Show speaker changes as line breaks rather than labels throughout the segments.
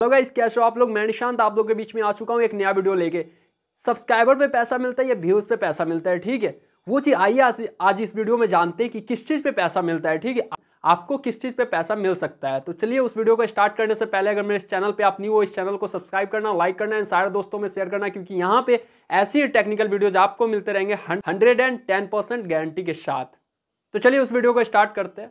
तो इस कैश आप लोग मैं निशांत आप लोग के बीच में आ चुका हूँ एक नया वीडियो लेके सब्सक्राइबर पे पैसा मिलता है या व्यूज़ पे पैसा मिलता है ठीक है वो चीज़ आइए आज, आज इस वीडियो में जानते हैं कि किस चीज़ पे पैसा मिलता है ठीक है आपको किस चीज़ पे पैसा मिल सकता है तो चलिए उस वीडियो को स्टार्ट करने से पहले अगर मेरे चैनल पे आप नहीं हो इस चैनल को सब्सक्राइब करना लाइक करना एंड सारे दोस्तों में शेयर करना क्योंकि यहाँ पे ऐसी टेक्निकल वीडियोज आपको मिलते रहेंगे हंड्रेड गारंटी के साथ तो चलिए उस वीडियो को स्टार्ट करते हैं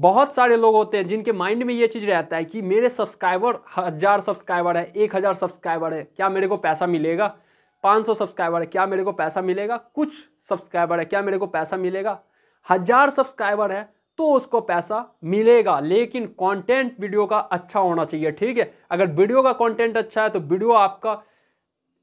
बहुत सारे लोग होते हैं जिनके माइंड में ये चीज़ रहता है कि मेरे सब्सक्राइबर हज़ार सब्सक्राइबर है एक हज़ार सब्सक्राइबर है क्या मेरे को पैसा मिलेगा पाँच सौ सब्सक्राइबर है क्या मेरे को पैसा मिलेगा कुछ सब्सक्राइबर है क्या मेरे को पैसा मिलेगा हज़ार सब्सक्राइबर है तो उसको पैसा मिलेगा लेकिन कंटेंट वीडियो का अच्छा होना चाहिए ठीक है अगर वीडियो का कंटेंट अच्छा है तो वीडियो आपका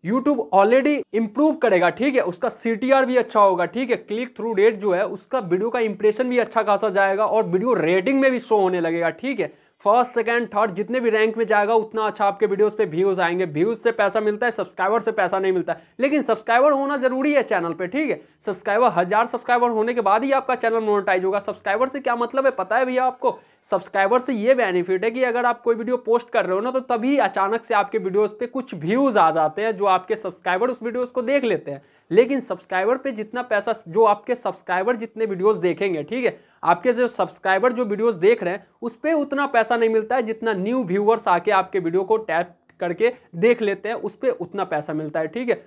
यूट्यूब ऑलरेडी इंप्रूव करेगा ठीक है उसका सी भी अच्छा होगा ठीक है क्लिक थ्रू रेट जो है उसका वीडियो का इंप्रेशन भी अच्छा खासा जाएगा और वीडियो रेटिंग में भी शो होने लगेगा ठीक है फर्स्ट सेकंड थर्ड जितने भी रैंक में जाएगा उतना अच्छा आपके वीडियोस पे व्यूज आएंगे व्यूज से पैसा मिलता है सब्सक्राइबर से पैसा नहीं मिलता है लेकिन सब्सक्राइबर होना जरूरी है चैनल पे ठीक है सब्सक्राइबर हज़ार सब्सक्राइबर होने के बाद ही आपका चैनल मोनोटाइज होगा सब्सक्राइबर से क्या मतलब है पता है भैया आपको सब्सक्राइबर से ये बेनिफिट है कि अगर आप कोई वीडियो पोस्ट कर रहे हो ना तो तभी अचानक से आपके वीडियोस पे कुछ व्यूज़ आ जाते हैं जो आपके सब्सक्राइबर उस वीडियोस को देख लेते हैं लेकिन सब्सक्राइबर पे जितना पैसा जो आपके सब्सक्राइबर जितने वीडियोस देखेंगे ठीक है आपके जो सब्सक्राइबर जो वीडियोज देख रहे हैं उस पर उतना पैसा नहीं मिलता है जितना न्यू व्यूवर्स आके आपके वीडियो को टैप करके देख लेते हैं उस पर उतना पैसा मिलता है ठीक है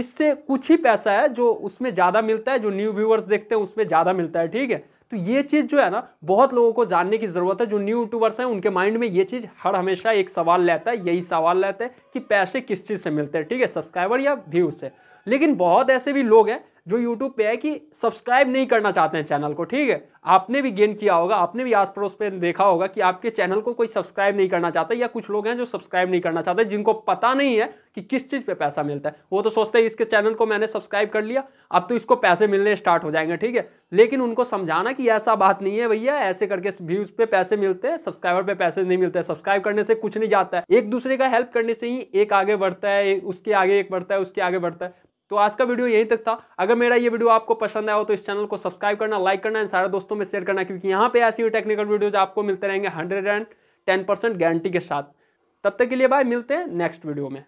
इससे कुछ ही पैसा है जो उसमें ज़्यादा मिलता है जो न्यू व्यूवर्स देखते हैं उसमें ज़्यादा मिलता है ठीक है तो ये चीज़ जो है ना बहुत लोगों को जानने की ज़रूरत है जो न्यू यूट्यूबर्स हैं उनके माइंड में ये चीज़ हर हमेशा एक सवाल रहता है यही सवाल रहता है कि पैसे किस चीज़ से मिलते हैं ठीक है सब्सक्राइबर या व्यूज़ से लेकिन बहुत ऐसे भी लोग हैं जो यूट्यूब पे है कि सब्सक्राइब नहीं करना चाहते हैं चैनल को ठीक है आपने भी गेन किया होगा आपने भी आस पड़ोस पे देखा होगा कि आपके चैनल को कोई सब्सक्राइब नहीं करना चाहता या कुछ लोग हैं जो सब्सक्राइब नहीं करना चाहते जिनको पता नहीं है कि किस चीज़ पे पैसा मिलता है वो तो सोचते हैं इसके चैनल को मैंने सब्सक्राइब कर लिया अब तो इसको पैसे मिलने स्टार्ट हो जाएंगे ठीक है लेकिन उनको समझाना कि ऐसा बात नहीं है भैया ऐसे करके व्यूज़ पे पैसे मिलते हैं सब्सक्राइबर पे पैसे नहीं मिलते सब्सक्राइब करने से कुछ नहीं जाता है एक दूसरे का हेल्प करने से ही एक आगे बढ़ता है उसके आगे एक बढ़ता है उसके आगे बढ़ता है तो आज का वीडियो यहीं तक था अगर मेरा ये वीडियो आपको पसंद आया हो तो इस चैनल को सब्सक्राइब करना लाइक करना एंड सारे दोस्तों में शेयर करना क्योंकि यहाँ पे ऐसी टेक्निकल वीडियोज आपको मिलते रहेंगे hundred and ten percent guarantee के साथ तब तक के लिए भाई मिलते हैं नेक्स्ट वीडियो में